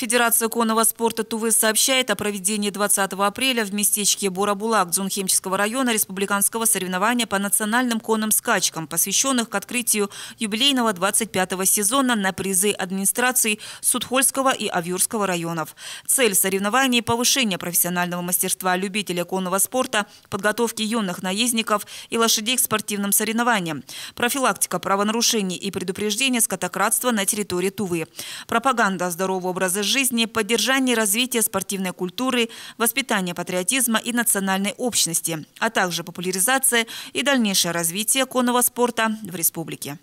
Федерация конного спорта Тувы сообщает о проведении 20 апреля в местечке Бурабулак Дзунхемческого района республиканского соревнования по национальным конным скачкам, посвященных к открытию юбилейного 25-го сезона на призы администраций Судхольского и Авюрского районов. Цель соревнований – повышение профессионального мастерства любителей конного спорта, подготовки юных наездников и лошадей к спортивным соревнованиям, профилактика правонарушений и предупреждение скотократства на территории Тувы, пропаганда здорового образа жизни, жизни, поддержание развития спортивной культуры, воспитание патриотизма и национальной общности, а также популяризация и дальнейшее развитие конного спорта в республике.